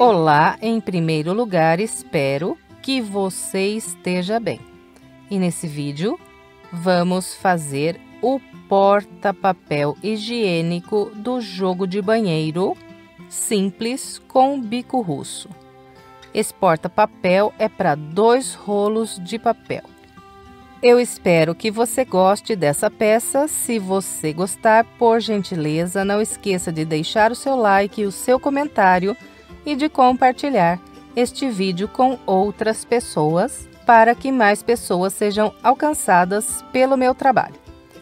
Olá, em primeiro lugar, espero que você esteja bem. E nesse vídeo, vamos fazer o porta-papel higiênico do jogo de banheiro simples com bico russo. Esse porta-papel é para dois rolos de papel. Eu espero que você goste dessa peça. Se você gostar, por gentileza, não esqueça de deixar o seu like e o seu comentário e de compartilhar este vídeo com outras pessoas para que mais pessoas sejam alcançadas pelo meu trabalho.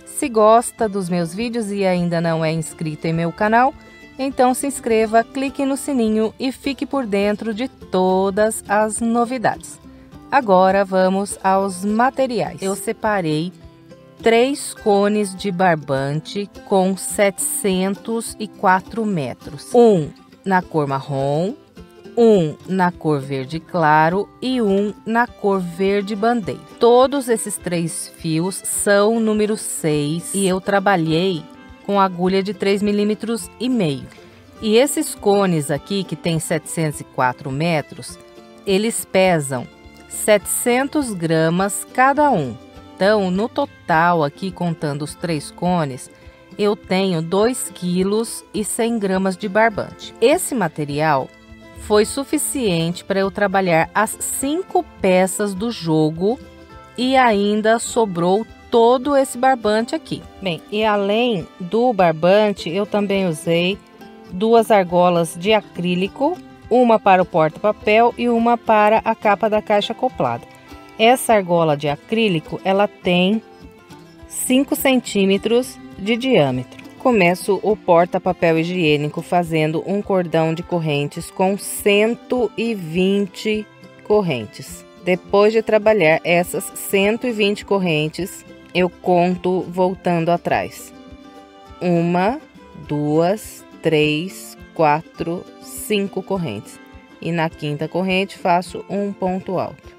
Se gosta dos meus vídeos e ainda não é inscrito em meu canal, então se inscreva, clique no sininho e fique por dentro de todas as novidades. Agora vamos aos materiais. Eu separei três cones de barbante com 704 metros. Um na cor marrom, um na cor verde claro e um na cor verde bandeira. Todos esses três fios são número 6 e eu trabalhei com agulha de 3 milímetros e meio. E esses cones aqui, que tem 704 metros, eles pesam 700 gramas cada um. Então, no total aqui, contando os três cones, eu tenho 2 quilos e 100 gramas de barbante. Esse material foi suficiente para eu trabalhar as cinco peças do jogo e ainda sobrou todo esse barbante aqui. Bem, e além do barbante, eu também usei duas argolas de acrílico, uma para o porta-papel e uma para a capa da caixa acoplada. Essa argola de acrílico, ela tem 5 centímetros de diâmetro. Começo o porta-papel higiênico fazendo um cordão de correntes com 120 correntes. Depois de trabalhar essas 120 correntes, eu conto voltando atrás. Uma, duas, três, quatro, cinco correntes. E na quinta corrente faço um ponto alto.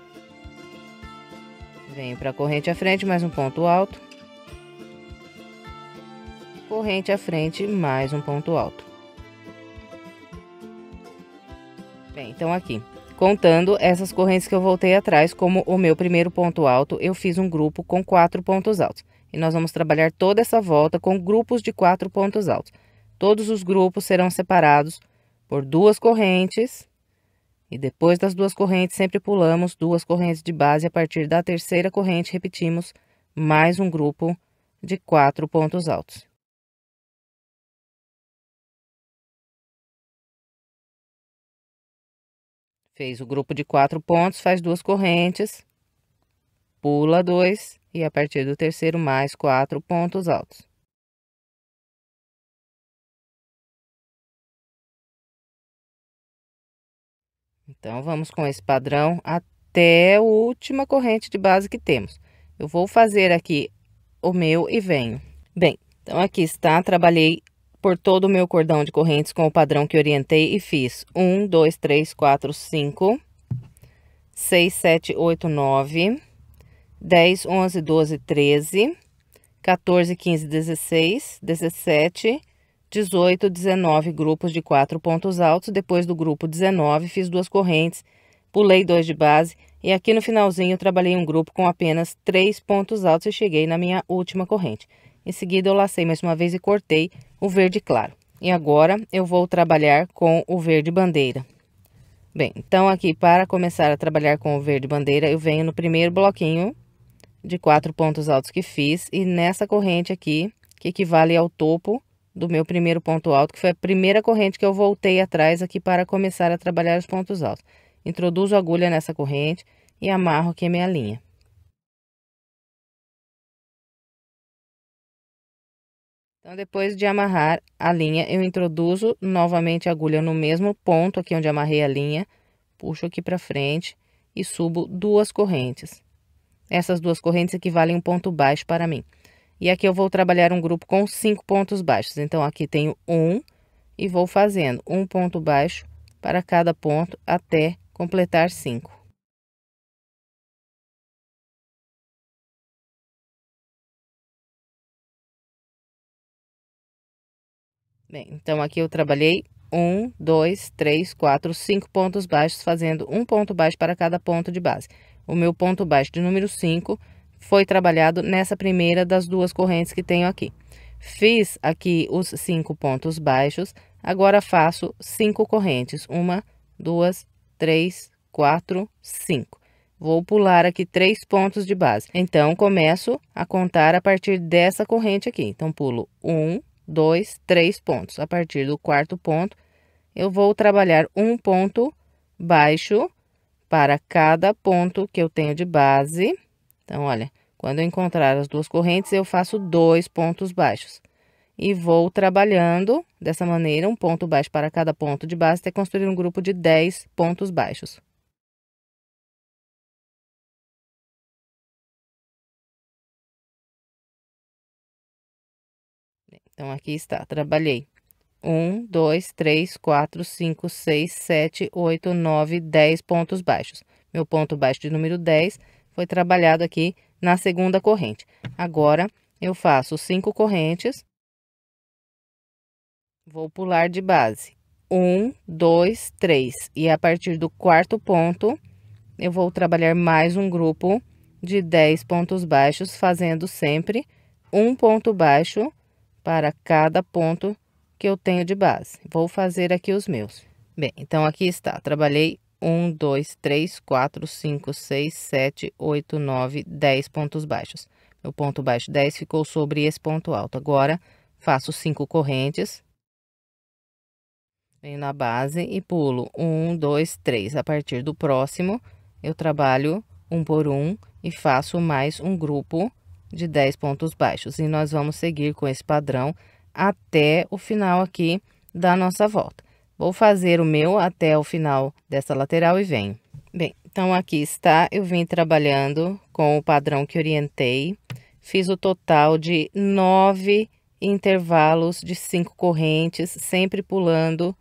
Venho para a corrente à frente, mais um ponto alto corrente à frente, mais um ponto alto. Bem, então aqui, contando essas correntes que eu voltei atrás como o meu primeiro ponto alto, eu fiz um grupo com quatro pontos altos. E nós vamos trabalhar toda essa volta com grupos de quatro pontos altos. Todos os grupos serão separados por duas correntes, e depois das duas correntes, sempre pulamos duas correntes de base. A partir da terceira corrente, repetimos mais um grupo de quatro pontos altos. Fez o grupo de quatro pontos, faz duas correntes, pula dois e a partir do terceiro mais quatro pontos altos. Então, vamos com esse padrão até a última corrente de base que temos. Eu vou fazer aqui o meu e venho. Bem, então aqui está, trabalhei por todo o meu cordão de correntes com o padrão que orientei e fiz 1, 2, 3, 4, 5, 6, 7, 8, 9, 10, 11, 12, 13, 14, 15, 16, 17, 18, 19 grupos de 4 pontos altos. Depois do grupo 19, fiz duas correntes, pulei dois de base e aqui no finalzinho trabalhei um grupo com apenas 3 pontos altos e cheguei na minha última corrente. Em seguida, eu lacei mais uma vez e cortei o verde claro. E agora eu vou trabalhar com o verde bandeira. Bem, então aqui para começar a trabalhar com o verde bandeira, eu venho no primeiro bloquinho de quatro pontos altos que fiz e nessa corrente aqui, que equivale ao topo do meu primeiro ponto alto, que foi a primeira corrente que eu voltei atrás aqui para começar a trabalhar os pontos altos. Introduzo a agulha nessa corrente e amarro aqui a minha linha. Então, depois de amarrar a linha, eu introduzo novamente a agulha no mesmo ponto aqui onde amarrei a linha, puxo aqui para frente e subo duas correntes. Essas duas correntes equivalem um ponto baixo para mim. E aqui eu vou trabalhar um grupo com cinco pontos baixos. Então, aqui tenho um e vou fazendo um ponto baixo para cada ponto até completar cinco. Bem, então aqui eu trabalhei um, dois, três, quatro, cinco pontos baixos, fazendo um ponto baixo para cada ponto de base. O meu ponto baixo de número 5 foi trabalhado nessa primeira das duas correntes que tenho aqui. Fiz aqui os cinco pontos baixos, agora faço cinco correntes. Uma, duas, três, quatro, cinco. Vou pular aqui três pontos de base. Então, começo a contar a partir dessa corrente aqui. Então, pulo um, dois, três pontos. A partir do quarto ponto, eu vou trabalhar um ponto baixo para cada ponto que eu tenho de base. Então, olha, quando eu encontrar as duas correntes, eu faço dois pontos baixos. E vou trabalhando dessa maneira, um ponto baixo para cada ponto de base, até construir um grupo de 10 pontos baixos. Então, aqui está, trabalhei. 1, 2, 3, 4, 5, 6, 7, 8, 9, 10 pontos baixos. Meu ponto baixo de número 10 foi trabalhado aqui na segunda corrente. Agora, eu faço 5 correntes. Vou pular de base. 1, 2, 3. E a partir do quarto ponto, eu vou trabalhar mais um grupo de 10 pontos baixos, fazendo sempre um ponto baixo para cada ponto que eu tenho de base. Vou fazer aqui os meus. Bem, então aqui está. Trabalhei 1, 2, 3, 4, 5, 6, 7, 8, 9, 10 pontos baixos. Meu ponto baixo 10 ficou sobre esse ponto alto. Agora, faço 5 correntes. Venho na base e pulo 1, 2, 3. A partir do próximo, eu trabalho um por um e faço mais um grupo de 10 pontos baixos. E nós vamos seguir com esse padrão até o final aqui da nossa volta. Vou fazer o meu até o final dessa lateral e venho. Bem, então aqui está, eu vim trabalhando com o padrão que orientei. Fiz o total de nove intervalos de cinco correntes, sempre pulando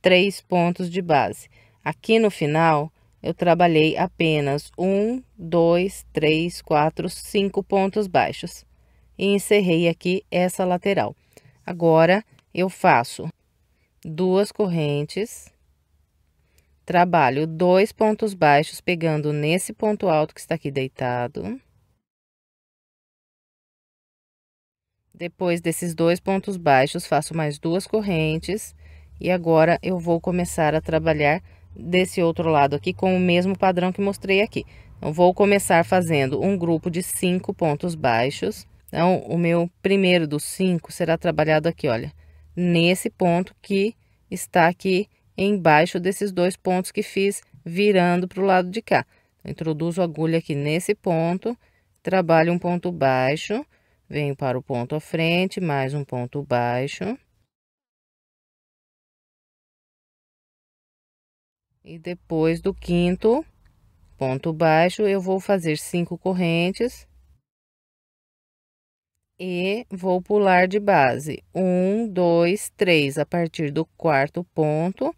três pontos de base. Aqui no final, eu trabalhei apenas um, dois, três, quatro, cinco pontos baixos. E encerrei aqui essa lateral. Agora, eu faço duas correntes, trabalho dois pontos baixos, pegando nesse ponto alto que está aqui deitado. Depois desses dois pontos baixos, faço mais duas correntes. E agora, eu vou começar a trabalhar desse outro lado aqui com o mesmo padrão que mostrei aqui. Então, vou começar fazendo um grupo de cinco pontos baixos. Então, o meu primeiro dos cinco será trabalhado aqui, olha, nesse ponto que está aqui embaixo desses dois pontos que fiz virando para o lado de cá. Então, introduzo a agulha aqui nesse ponto, trabalho um ponto baixo, venho para o ponto à frente, mais um ponto baixo, E depois do quinto ponto baixo, eu vou fazer cinco correntes e vou pular de base. Um, dois, três. A partir do quarto ponto,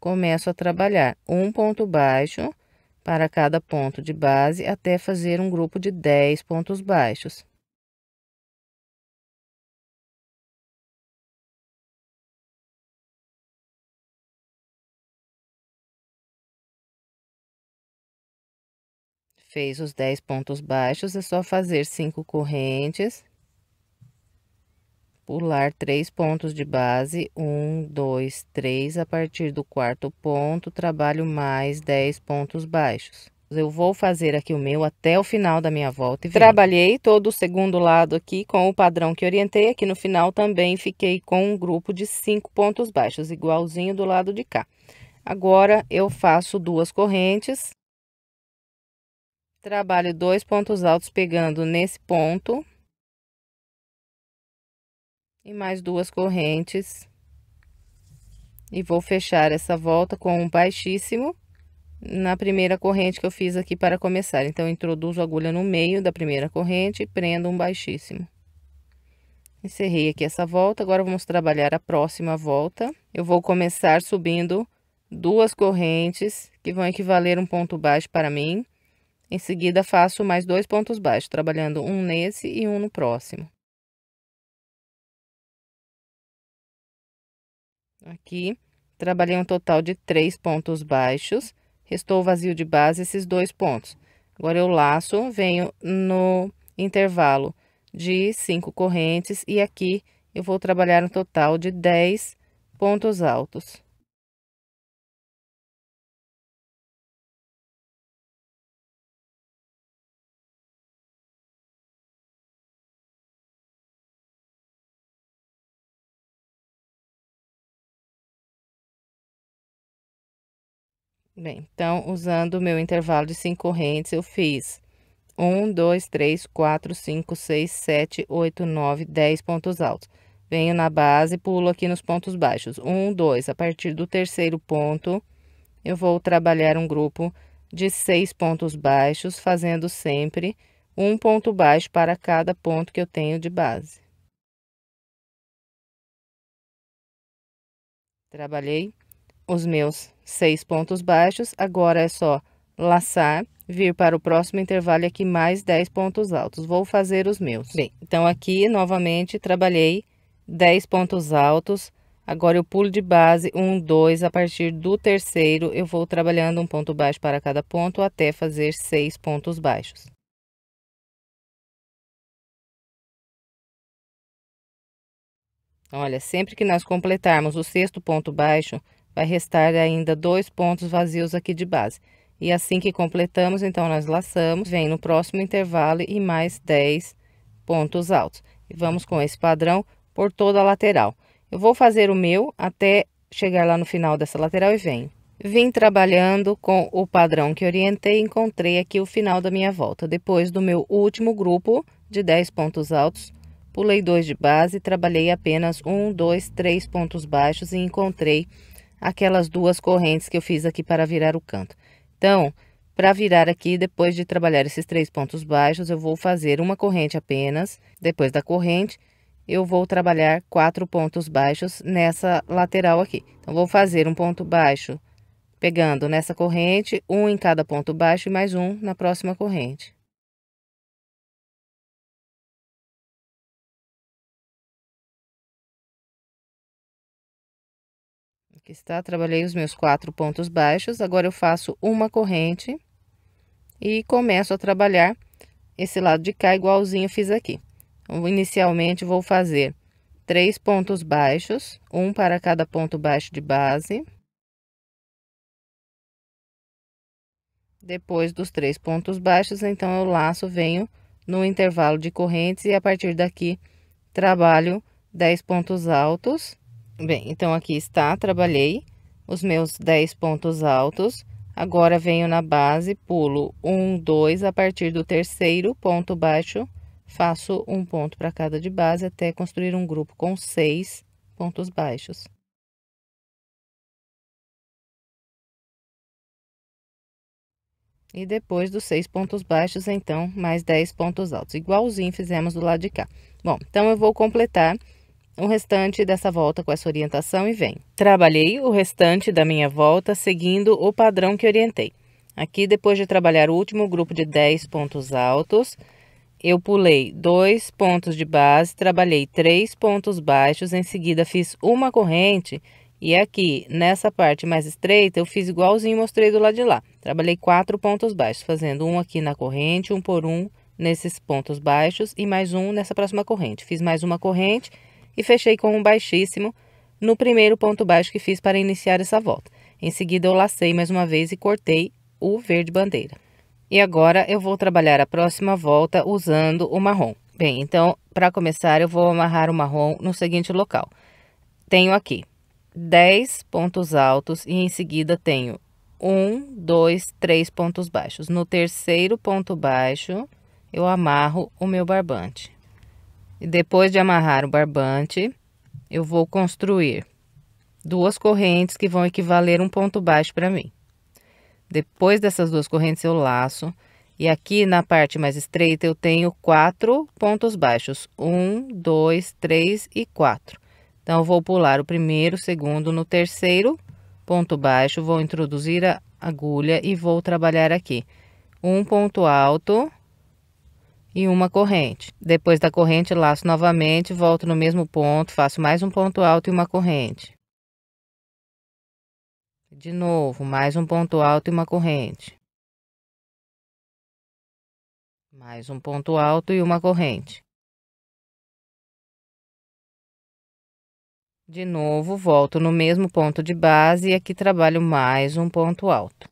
começo a trabalhar um ponto baixo para cada ponto de base até fazer um grupo de 10 pontos baixos. Fez os 10 pontos baixos, é só fazer 5 correntes, pular 3 pontos de base, 1, 2, 3, a partir do quarto ponto, trabalho mais 10 pontos baixos. Eu vou fazer aqui o meu até o final da minha volta. Trabalhei todo o segundo lado aqui com o padrão que orientei. Aqui no final também fiquei com um grupo de cinco pontos baixos, igualzinho do lado de cá. Agora, eu faço duas correntes, Trabalho dois pontos altos pegando nesse ponto. E mais duas correntes. E vou fechar essa volta com um baixíssimo na primeira corrente que eu fiz aqui para começar. Então, introduzo a agulha no meio da primeira corrente e prendo um baixíssimo. Encerrei aqui essa volta, agora vamos trabalhar a próxima volta. Eu vou começar subindo duas correntes que vão equivaler um ponto baixo para mim. Em seguida, faço mais dois pontos baixos, trabalhando um nesse e um no próximo. Aqui, trabalhei um total de três pontos baixos, restou vazio de base esses dois pontos. Agora, eu laço, venho no intervalo de cinco correntes e aqui eu vou trabalhar um total de dez pontos altos. Bem, então, usando o meu intervalo de cinco correntes, eu fiz 1, 2, 3, 4, 5, 6, 7, 8, 9, 10 pontos altos. Venho na base, pulo aqui nos pontos baixos. 1, 2, a partir do terceiro ponto, eu vou trabalhar um grupo de seis pontos baixos, fazendo sempre um ponto baixo para cada ponto que eu tenho de base. Trabalhei os meus seis pontos baixos, agora é só laçar, vir para o próximo intervalo aqui mais 10 pontos altos. Vou fazer os meus. Bem, então aqui novamente trabalhei 10 pontos altos. Agora eu pulo de base, um, dois, a partir do terceiro eu vou trabalhando um ponto baixo para cada ponto até fazer seis pontos baixos. Olha, sempre que nós completarmos o sexto ponto baixo, vai restar ainda dois pontos vazios aqui de base. E assim que completamos, então, nós laçamos, vem no próximo intervalo e mais 10 pontos altos. E vamos com esse padrão por toda a lateral. Eu vou fazer o meu até chegar lá no final dessa lateral e venho. Vim trabalhando com o padrão que orientei e encontrei aqui o final da minha volta. Depois do meu último grupo de 10 pontos altos, pulei dois de base, trabalhei apenas um, dois, três pontos baixos e encontrei aquelas duas correntes que eu fiz aqui para virar o canto. Então, para virar aqui, depois de trabalhar esses três pontos baixos, eu vou fazer uma corrente apenas. Depois da corrente, eu vou trabalhar quatro pontos baixos nessa lateral aqui. Então, vou fazer um ponto baixo pegando nessa corrente, um em cada ponto baixo e mais um na próxima corrente. Aqui está, trabalhei os meus quatro pontos baixos, agora eu faço uma corrente e começo a trabalhar esse lado de cá igualzinho fiz aqui. Então, inicialmente vou fazer três pontos baixos, um para cada ponto baixo de base. Depois dos três pontos baixos, então eu laço, venho no intervalo de correntes e a partir daqui trabalho 10 pontos altos Bem, então aqui está, trabalhei os meus 10 pontos altos. Agora venho na base, pulo um, dois, a partir do terceiro ponto baixo, faço um ponto para cada de base até construir um grupo com seis pontos baixos. E depois dos seis pontos baixos, então, mais 10 pontos altos, igualzinho fizemos do lado de cá. Bom, então eu vou completar o restante dessa volta com essa orientação e vem. Trabalhei o restante da minha volta seguindo o padrão que orientei. Aqui, depois de trabalhar o último grupo de 10 pontos altos, eu pulei dois pontos de base, trabalhei três pontos baixos, em seguida fiz uma corrente e aqui, nessa parte mais estreita, eu fiz igualzinho mostrei do lado de lá. Trabalhei quatro pontos baixos, fazendo um aqui na corrente, um por um nesses pontos baixos e mais um nessa próxima corrente. Fiz mais uma corrente e fechei com um baixíssimo no primeiro ponto baixo que fiz para iniciar essa volta. Em seguida, eu lacei mais uma vez e cortei o verde bandeira. E agora, eu vou trabalhar a próxima volta usando o marrom. Bem, então, para começar, eu vou amarrar o marrom no seguinte local. Tenho aqui 10 pontos altos e em seguida tenho 1, 2, 3 pontos baixos. No terceiro ponto baixo, eu amarro o meu barbante. E depois de amarrar o barbante, eu vou construir duas correntes que vão equivaler um ponto baixo para mim. Depois dessas duas correntes eu laço e aqui na parte mais estreita eu tenho quatro pontos baixos, um, dois, três e quatro. Então eu vou pular o primeiro, segundo, no terceiro ponto baixo vou introduzir a agulha e vou trabalhar aqui. Um ponto alto, e uma corrente. Depois da corrente, laço novamente, volto no mesmo ponto, faço mais um ponto alto e uma corrente. De novo, mais um ponto alto e uma corrente. Mais um ponto alto e uma corrente. De novo, volto no mesmo ponto de base e aqui trabalho mais um ponto alto.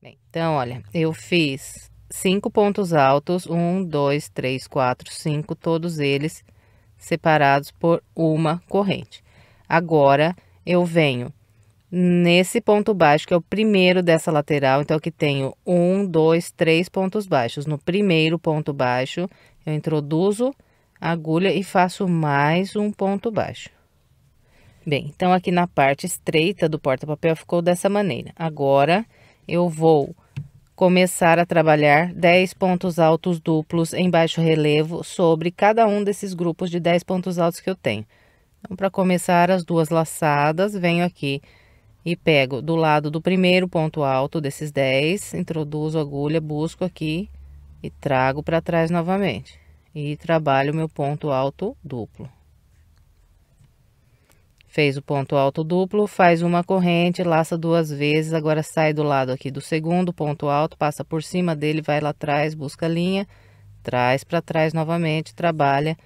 Bem, então, olha, eu fiz cinco pontos altos, um, dois, três, quatro, cinco, todos eles separados por uma corrente. Agora, eu venho nesse ponto baixo, que é o primeiro dessa lateral, então aqui tenho um, dois, três pontos baixos. No primeiro ponto baixo, eu introduzo a agulha e faço mais um ponto baixo. Bem, então aqui na parte estreita do porta-papel ficou dessa maneira. Agora, eu vou começar a trabalhar 10 pontos altos duplos em baixo relevo sobre cada um desses grupos de 10 pontos altos que eu tenho. Então, para começar as duas laçadas, venho aqui e pego do lado do primeiro ponto alto desses 10, introduzo a agulha, busco aqui e trago para trás novamente. E trabalho meu ponto alto duplo. Fez o ponto alto duplo, faz uma corrente, laça duas vezes, agora sai do lado aqui do segundo ponto alto, passa por cima dele, vai lá atrás, busca a linha, traz para trás novamente, trabalha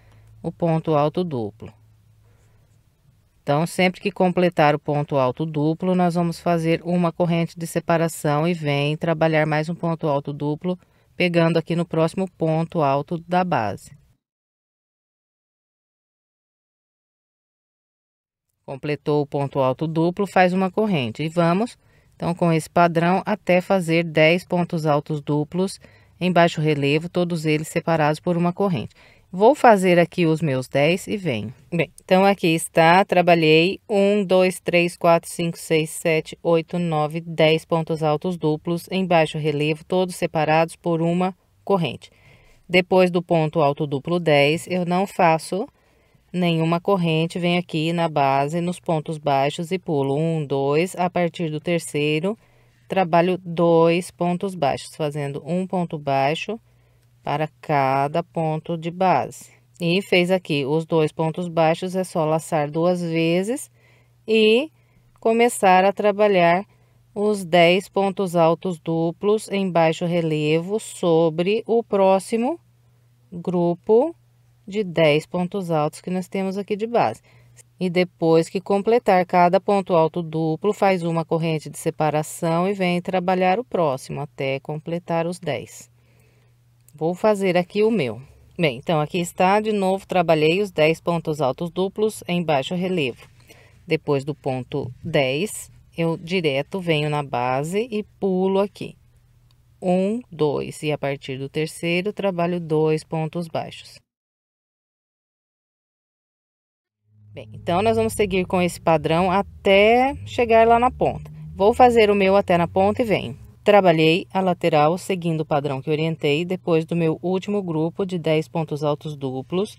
o ponto alto duplo. Então, sempre que completar o ponto alto duplo, nós vamos fazer uma corrente de separação e vem trabalhar mais um ponto alto duplo, pegando aqui no próximo ponto alto da base. Completou o ponto alto duplo, faz uma corrente. E vamos, então, com esse padrão, até fazer 10 pontos altos duplos em baixo relevo, todos eles separados por uma corrente. Vou fazer aqui os meus 10 e venho. Bem, então aqui está, trabalhei 1, 2, 3, 4, 5, 6, 7, 8, 9, 10 pontos altos duplos em baixo relevo, todos separados por uma corrente. Depois do ponto alto duplo 10, eu não faço Nenhuma corrente vem aqui na base, nos pontos baixos e pulo um, dois, a partir do terceiro, trabalho dois pontos baixos, fazendo um ponto baixo para cada ponto de base. E fez aqui os dois pontos baixos, é só laçar duas vezes e começar a trabalhar os 10 pontos altos duplos em baixo relevo sobre o próximo grupo de 10 pontos altos que nós temos aqui de base. E depois que completar cada ponto alto duplo, faz uma corrente de separação e vem trabalhar o próximo até completar os 10. Vou fazer aqui o meu. Bem, então aqui está, de novo, trabalhei os 10 pontos altos duplos em baixo relevo. Depois do ponto 10, eu direto venho na base e pulo aqui. Um, dois, e a partir do terceiro, trabalho dois pontos baixos. Bem, então nós vamos seguir com esse padrão até chegar lá na ponta. Vou fazer o meu até na ponta e venho. Trabalhei a lateral seguindo o padrão que orientei, depois do meu último grupo de 10 pontos altos duplos,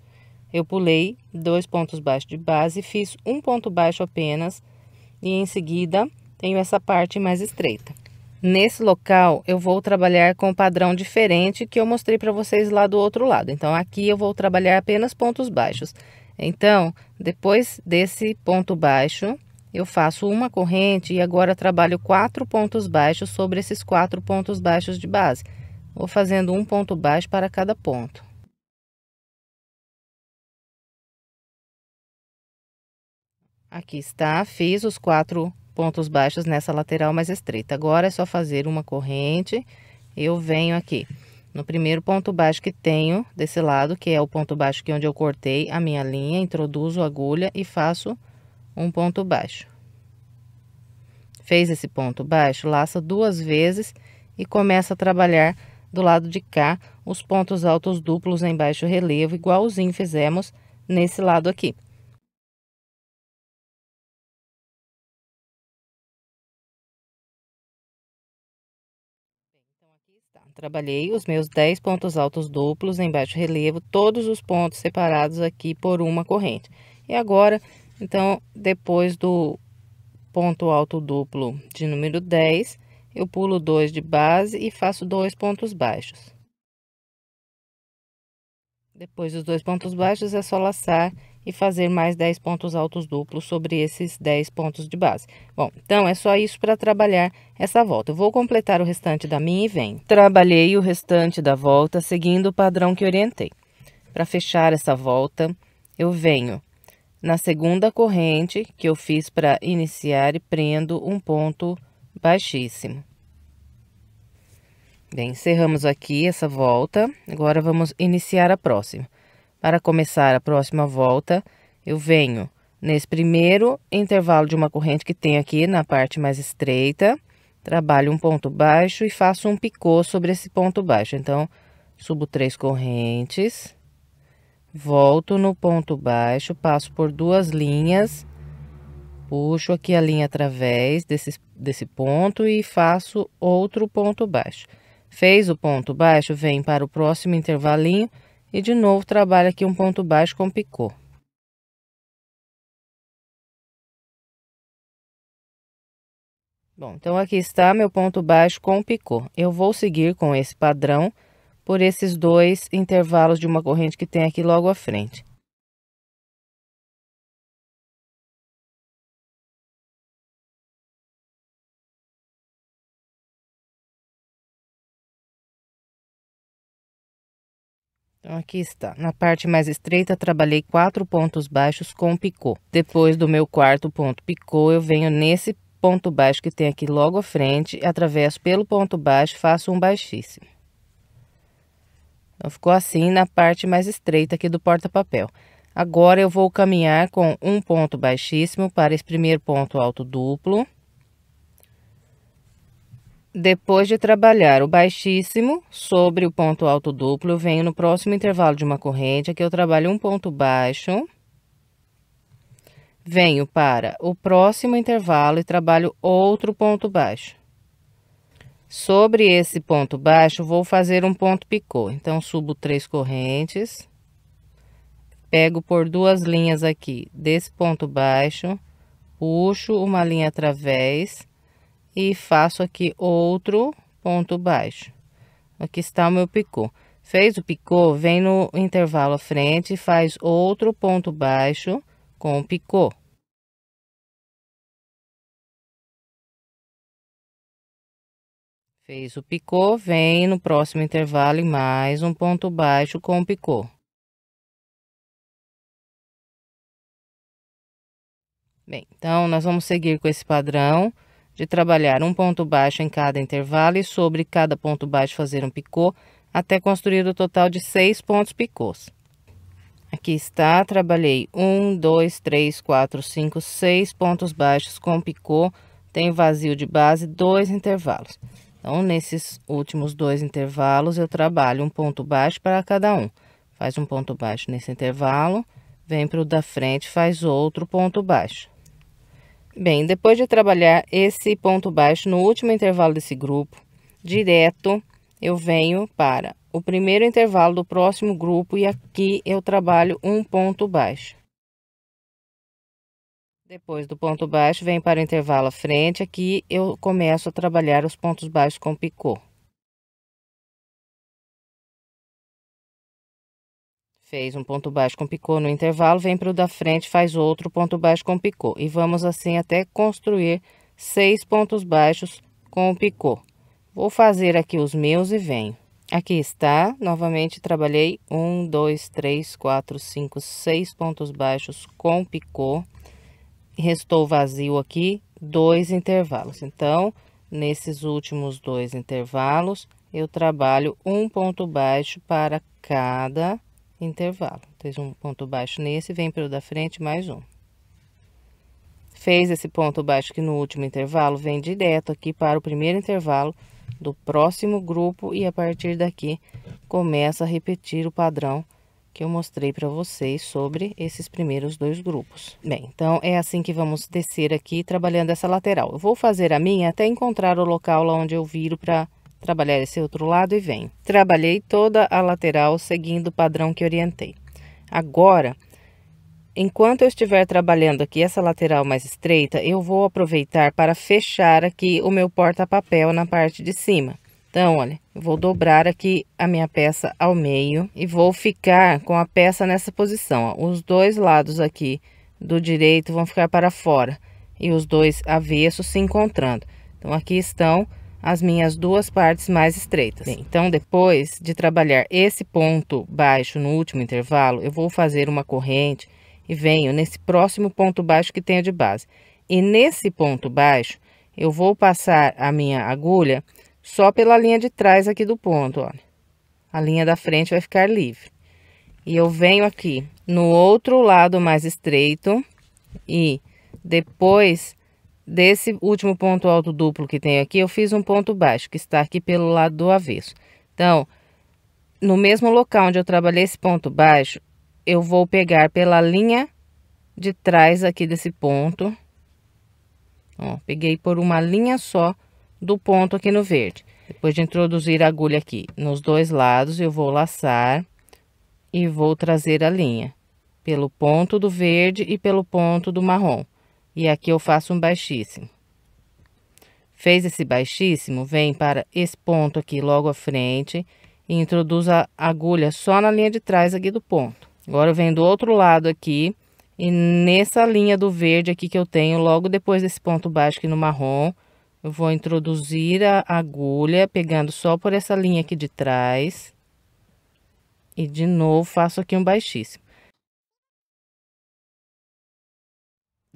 eu pulei dois pontos baixos de base, fiz um ponto baixo apenas e em seguida tenho essa parte mais estreita. Nesse local, eu vou trabalhar com o padrão diferente que eu mostrei para vocês lá do outro lado. Então, aqui eu vou trabalhar apenas pontos baixos. Então, depois desse ponto baixo, eu faço uma corrente e agora trabalho quatro pontos baixos sobre esses quatro pontos baixos de base. Vou fazendo um ponto baixo para cada ponto. Aqui está, fiz os quatro pontos baixos nessa lateral mais estreita. Agora é só fazer uma corrente, eu venho aqui no primeiro ponto baixo que tenho desse lado, que é o ponto baixo que é onde eu cortei a minha linha, introduzo a agulha e faço um ponto baixo. Fez esse ponto baixo, laça duas vezes e começa a trabalhar do lado de cá os pontos altos duplos em baixo relevo, igualzinho fizemos nesse lado aqui. Trabalhei os meus 10 pontos altos duplos em baixo relevo, todos os pontos separados aqui por uma corrente. E agora, então, depois do ponto alto duplo de número 10, eu pulo 2 de base e faço dois pontos baixos. Depois dos dois pontos baixos, é só laçar e fazer mais 10 pontos altos duplos sobre esses 10 pontos de base. Bom, então é só isso para trabalhar essa volta. Eu vou completar o restante da minha e venho. Trabalhei o restante da volta seguindo o padrão que orientei. Para fechar essa volta, eu venho na segunda corrente que eu fiz para iniciar e prendo um ponto baixíssimo. Bem, encerramos aqui essa volta. Agora vamos iniciar a próxima. Para começar a próxima volta, eu venho nesse primeiro intervalo de uma corrente que tem aqui na parte mais estreita, trabalho um ponto baixo e faço um picô sobre esse ponto baixo. Então, subo três correntes, volto no ponto baixo, passo por duas linhas, puxo aqui a linha através desse, desse ponto e faço outro ponto baixo. Fez o ponto baixo, vem para o próximo intervalinho, e de novo trabalha aqui um ponto baixo com picô. Bom, então aqui está meu ponto baixo com picô. Eu vou seguir com esse padrão por esses dois intervalos de uma corrente que tem aqui logo à frente. Então, aqui está. Na parte mais estreita, trabalhei quatro pontos baixos com picô. Depois do meu quarto ponto picô, eu venho nesse ponto baixo que tem aqui logo à frente, atravesso pelo ponto baixo, faço um baixíssimo. Então, ficou assim na parte mais estreita aqui do porta-papel. Agora, eu vou caminhar com um ponto baixíssimo para esse primeiro ponto alto duplo. Depois de trabalhar o baixíssimo sobre o ponto alto duplo, eu venho no próximo intervalo de uma corrente, aqui eu trabalho um ponto baixo, venho para o próximo intervalo e trabalho outro ponto baixo. Sobre esse ponto baixo, vou fazer um ponto picô. Então, subo três correntes, pego por duas linhas aqui desse ponto baixo, puxo uma linha através e faço aqui outro ponto baixo. Aqui está o meu picô. Fez o picô, vem no intervalo à frente e faz outro ponto baixo com o picô. Fez o picô, vem no próximo intervalo e mais um ponto baixo com o picô. Bem, então, nós vamos seguir com esse padrão de trabalhar um ponto baixo em cada intervalo e sobre cada ponto baixo fazer um picô até construir o total de seis pontos picôs. Aqui está, trabalhei um, dois, três, quatro, cinco, seis pontos baixos com picô, tem vazio de base, dois intervalos. Então, nesses últimos dois intervalos, eu trabalho um ponto baixo para cada um. Faz um ponto baixo nesse intervalo, vem para o da frente, faz outro ponto baixo. Bem, depois de trabalhar esse ponto baixo no último intervalo desse grupo, direto eu venho para o primeiro intervalo do próximo grupo e aqui eu trabalho um ponto baixo. Depois do ponto baixo, vem para o intervalo à frente, aqui eu começo a trabalhar os pontos baixos com picô. Fez um ponto baixo com picô no intervalo, vem para o da frente, faz outro ponto baixo com picô. E vamos assim até construir seis pontos baixos com o picô. Vou fazer aqui os meus e venho. Aqui está, novamente trabalhei um, dois, três, quatro, cinco, seis pontos baixos com picô. Restou vazio aqui dois intervalos. Então, nesses últimos dois intervalos, eu trabalho um ponto baixo para cada intervalo. Fez um ponto baixo nesse, vem pelo da frente, mais um. Fez esse ponto baixo aqui no último intervalo, vem direto aqui para o primeiro intervalo do próximo grupo e a partir daqui começa a repetir o padrão que eu mostrei para vocês sobre esses primeiros dois grupos. Bem, então é assim que vamos descer aqui trabalhando essa lateral. Eu vou fazer a minha até encontrar o local lá onde eu viro para trabalhar esse outro lado e vem. Trabalhei toda a lateral seguindo o padrão que orientei. Agora, enquanto eu estiver trabalhando aqui essa lateral mais estreita, eu vou aproveitar para fechar aqui o meu porta-papel na parte de cima. Então, olha, eu vou dobrar aqui a minha peça ao meio e vou ficar com a peça nessa posição. Ó. Os dois lados aqui do direito vão ficar para fora e os dois avessos se encontrando. Então, aqui estão as minhas duas partes mais estreitas. Bem, então, depois de trabalhar esse ponto baixo no último intervalo, eu vou fazer uma corrente e venho nesse próximo ponto baixo que tenho de base. E nesse ponto baixo, eu vou passar a minha agulha só pela linha de trás aqui do ponto, olha. A linha da frente vai ficar livre. E eu venho aqui no outro lado mais estreito e depois Desse último ponto alto duplo que tem aqui, eu fiz um ponto baixo, que está aqui pelo lado do avesso. Então, no mesmo local onde eu trabalhei esse ponto baixo, eu vou pegar pela linha de trás aqui desse ponto. Ó, peguei por uma linha só do ponto aqui no verde. Depois de introduzir a agulha aqui nos dois lados, eu vou laçar e vou trazer a linha pelo ponto do verde e pelo ponto do marrom. E aqui eu faço um baixíssimo. Fez esse baixíssimo, vem para esse ponto aqui logo à frente e introduz a agulha só na linha de trás aqui do ponto. Agora eu venho do outro lado aqui e nessa linha do verde aqui que eu tenho logo depois desse ponto baixo aqui no marrom, eu vou introduzir a agulha pegando só por essa linha aqui de trás. E de novo faço aqui um baixíssimo.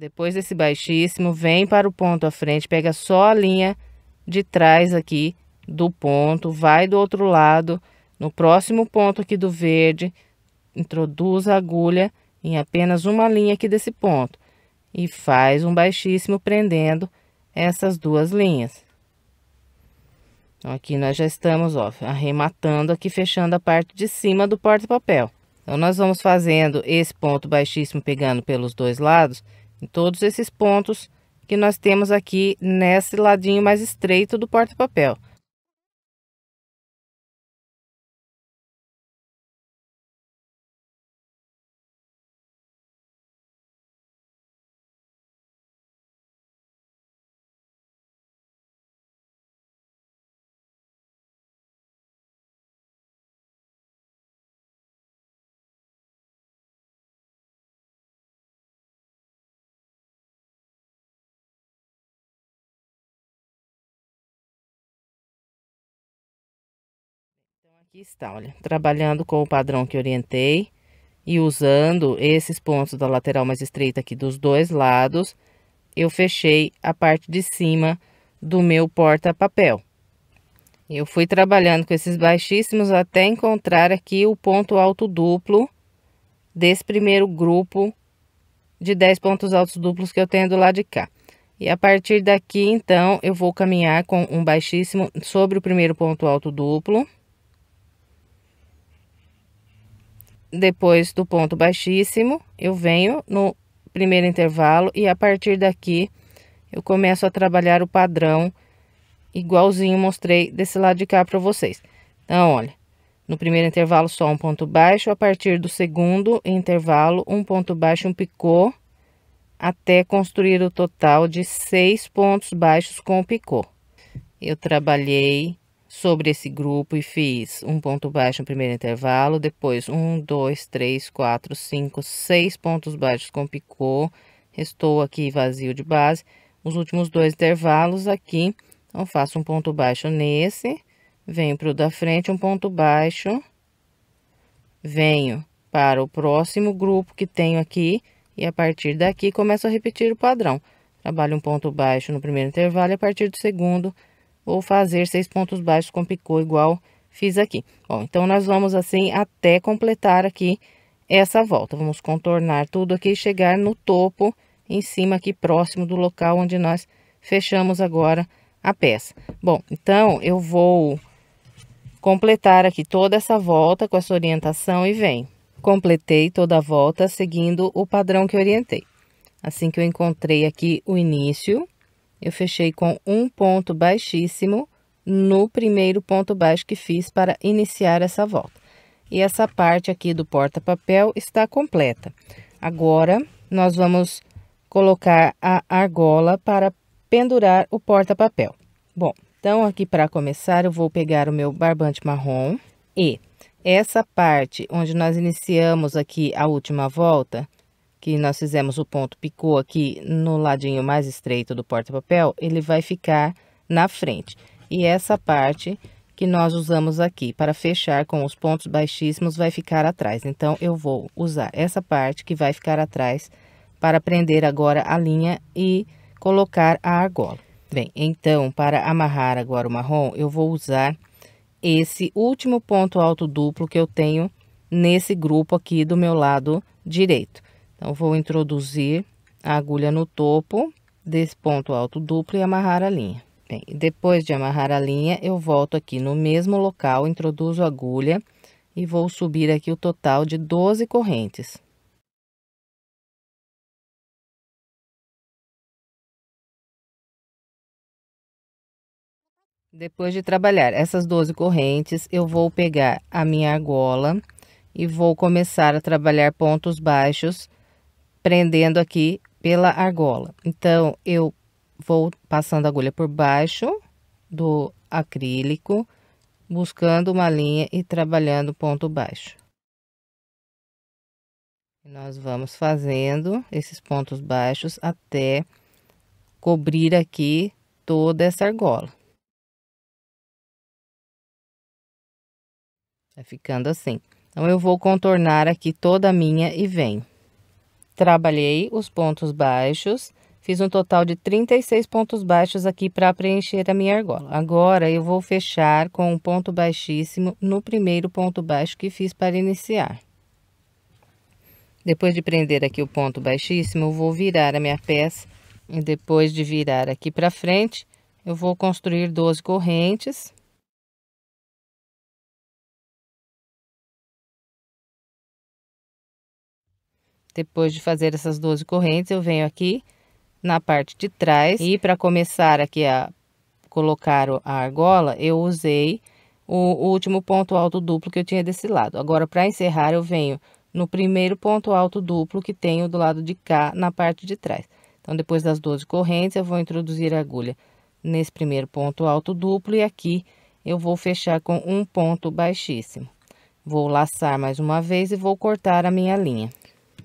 Depois desse baixíssimo, vem para o ponto à frente, pega só a linha de trás aqui do ponto, vai do outro lado, no próximo ponto aqui do verde, introduz a agulha em apenas uma linha aqui desse ponto e faz um baixíssimo prendendo essas duas linhas. Então, aqui nós já estamos, ó, arrematando aqui, fechando a parte de cima do porta-papel. Então, nós vamos fazendo esse ponto baixíssimo pegando pelos dois lados em todos esses pontos que nós temos aqui nesse ladinho mais estreito do porta-papel. Aqui está, olha, trabalhando com o padrão que orientei e usando esses pontos da lateral mais estreita aqui dos dois lados, eu fechei a parte de cima do meu porta-papel. Eu fui trabalhando com esses baixíssimos até encontrar aqui o ponto alto duplo desse primeiro grupo de 10 pontos altos duplos que eu tenho do lado de cá. E a partir daqui, então, eu vou caminhar com um baixíssimo sobre o primeiro ponto alto duplo. depois do ponto baixíssimo, eu venho no primeiro intervalo e a partir daqui eu começo a trabalhar o padrão igualzinho mostrei desse lado de cá para vocês. Então, olha, no primeiro intervalo só um ponto baixo, a partir do segundo intervalo um ponto baixo, um picô, até construir o total de seis pontos baixos com o picô. Eu trabalhei sobre esse grupo e fiz um ponto baixo no primeiro intervalo, depois um, dois, três, quatro, cinco, seis pontos baixos com picô, restou aqui vazio de base, os últimos dois intervalos aqui, eu faço um ponto baixo nesse, venho para o da frente, um ponto baixo, venho para o próximo grupo que tenho aqui e a partir daqui começo a repetir o padrão. Trabalho um ponto baixo no primeiro intervalo e a partir do segundo vou fazer seis pontos baixos com picô igual fiz aqui. Bom, então, nós vamos assim até completar aqui essa volta. Vamos contornar tudo aqui e chegar no topo em cima aqui próximo do local onde nós fechamos agora a peça. Bom, então, eu vou completar aqui toda essa volta com essa orientação e vem. Completei toda a volta seguindo o padrão que orientei. Assim que eu encontrei aqui o início, eu fechei com um ponto baixíssimo no primeiro ponto baixo que fiz para iniciar essa volta. E essa parte aqui do porta-papel está completa. Agora, nós vamos colocar a argola para pendurar o porta-papel. Bom, então aqui para começar eu vou pegar o meu barbante marrom e essa parte onde nós iniciamos aqui a última volta, que nós fizemos o ponto picô aqui no ladinho mais estreito do porta-papel, ele vai ficar na frente. E essa parte que nós usamos aqui para fechar com os pontos baixíssimos vai ficar atrás. Então, eu vou usar essa parte que vai ficar atrás para prender agora a linha e colocar a argola. Bem, então, para amarrar agora o marrom, eu vou usar esse último ponto alto duplo que eu tenho nesse grupo aqui do meu lado direito. Então, vou introduzir a agulha no topo desse ponto alto duplo e amarrar a linha. Bem, depois de amarrar a linha, eu volto aqui no mesmo local, introduzo a agulha e vou subir aqui o total de 12 correntes. Depois de trabalhar essas 12 correntes, eu vou pegar a minha argola e vou começar a trabalhar pontos baixos prendendo aqui pela argola. Então, eu vou passando a agulha por baixo do acrílico, buscando uma linha e trabalhando ponto baixo. Nós vamos fazendo esses pontos baixos até cobrir aqui toda essa argola. Tá ficando assim. Então, eu vou contornar aqui toda a minha e venho. Trabalhei os pontos baixos, fiz um total de 36 pontos baixos aqui para preencher a minha argola. Agora, eu vou fechar com um ponto baixíssimo no primeiro ponto baixo que fiz para iniciar. Depois de prender aqui o ponto baixíssimo, eu vou virar a minha peça e depois de virar aqui para frente, eu vou construir 12 correntes. Depois de fazer essas 12 correntes, eu venho aqui na parte de trás. E para começar aqui a colocar a argola, eu usei o último ponto alto duplo que eu tinha desse lado. Agora, para encerrar, eu venho no primeiro ponto alto duplo que tenho do lado de cá, na parte de trás. Então, depois das 12 correntes, eu vou introduzir a agulha nesse primeiro ponto alto duplo e aqui eu vou fechar com um ponto baixíssimo. Vou laçar mais uma vez e vou cortar a minha linha.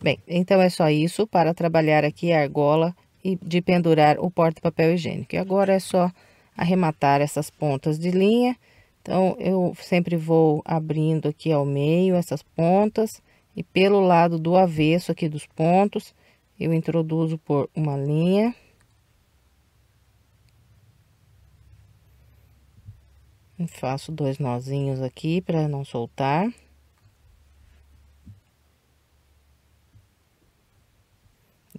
Bem, então é só isso para trabalhar aqui a argola e de pendurar o porta-papel higiênico. E agora é só arrematar essas pontas de linha. Então, eu sempre vou abrindo aqui ao meio essas pontas e pelo lado do avesso aqui dos pontos, eu introduzo por uma linha. Faço dois nozinhos aqui para não soltar.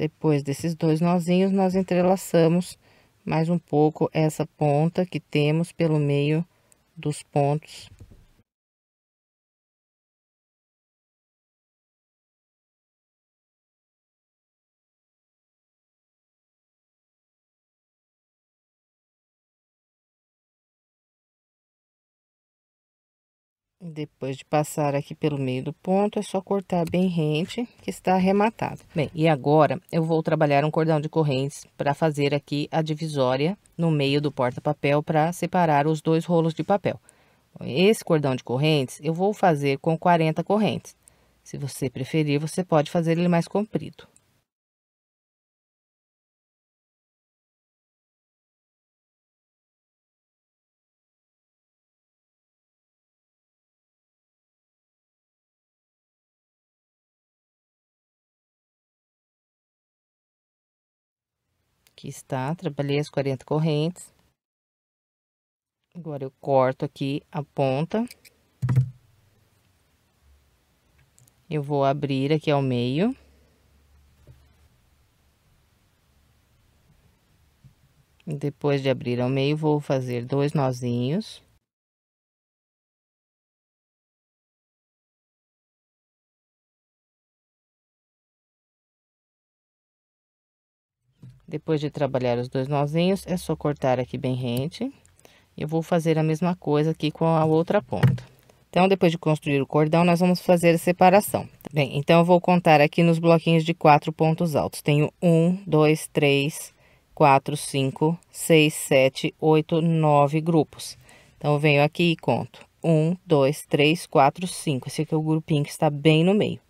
Depois desses dois nozinhos, nós entrelaçamos mais um pouco essa ponta que temos pelo meio dos pontos Depois de passar aqui pelo meio do ponto, é só cortar bem rente, que está arrematado. Bem, e agora eu vou trabalhar um cordão de correntes para fazer aqui a divisória no meio do porta-papel para separar os dois rolos de papel. Esse cordão de correntes eu vou fazer com 40 correntes. Se você preferir, você pode fazer ele mais comprido. Aqui está, trabalhei as 40 correntes. Agora, eu corto aqui a ponta. Eu vou abrir aqui ao meio. Depois de abrir ao meio, vou fazer dois nozinhos. Depois de trabalhar os dois nozinhos, é só cortar aqui bem rente. Eu vou fazer a mesma coisa aqui com a outra ponta. Então, depois de construir o cordão, nós vamos fazer a separação. Tá bem, então eu vou contar aqui nos bloquinhos de quatro pontos altos. Tenho um, dois, três, quatro, cinco, seis, sete, oito, nove grupos. Então, eu venho aqui e conto. Um, dois, três, quatro, cinco. Esse aqui é o grupinho que está bem no meio.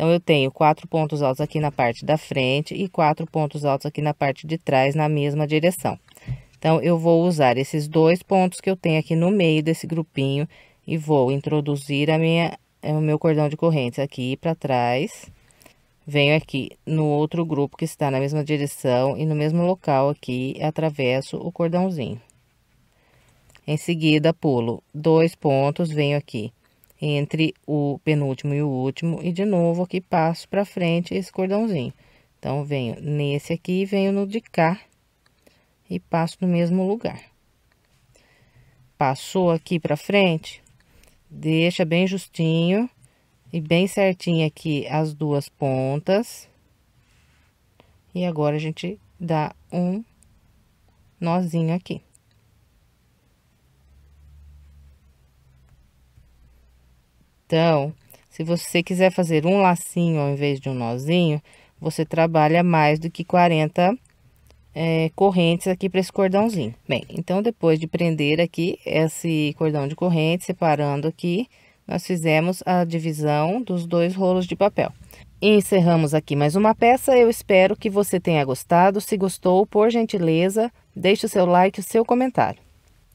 Então, eu tenho quatro pontos altos aqui na parte da frente e quatro pontos altos aqui na parte de trás, na mesma direção. Então, eu vou usar esses dois pontos que eu tenho aqui no meio desse grupinho e vou introduzir a minha, é, o meu cordão de correntes aqui para trás. Venho aqui no outro grupo que está na mesma direção e no mesmo local aqui, atravesso o cordãozinho. Em seguida, pulo dois pontos, venho aqui entre o penúltimo e o último, e de novo aqui passo para frente esse cordãozinho. Então, venho nesse aqui, venho no de cá e passo no mesmo lugar. Passou aqui para frente, deixa bem justinho e bem certinho aqui as duas pontas. E agora, a gente dá um nozinho aqui. Então, se você quiser fazer um lacinho ao invés de um nozinho, você trabalha mais do que 40 é, correntes aqui para esse cordãozinho. Bem, então depois de prender aqui esse cordão de corrente, separando aqui, nós fizemos a divisão dos dois rolos de papel. E encerramos aqui mais uma peça, eu espero que você tenha gostado. Se gostou, por gentileza, deixe o seu like e o seu comentário.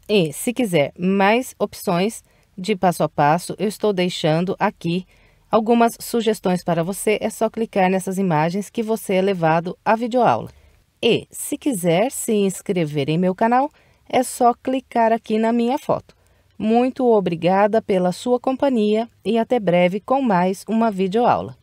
E se quiser mais opções, de passo a passo, eu estou deixando aqui algumas sugestões para você. É só clicar nessas imagens que você é levado à videoaula. E, se quiser se inscrever em meu canal, é só clicar aqui na minha foto. Muito obrigada pela sua companhia e até breve com mais uma videoaula.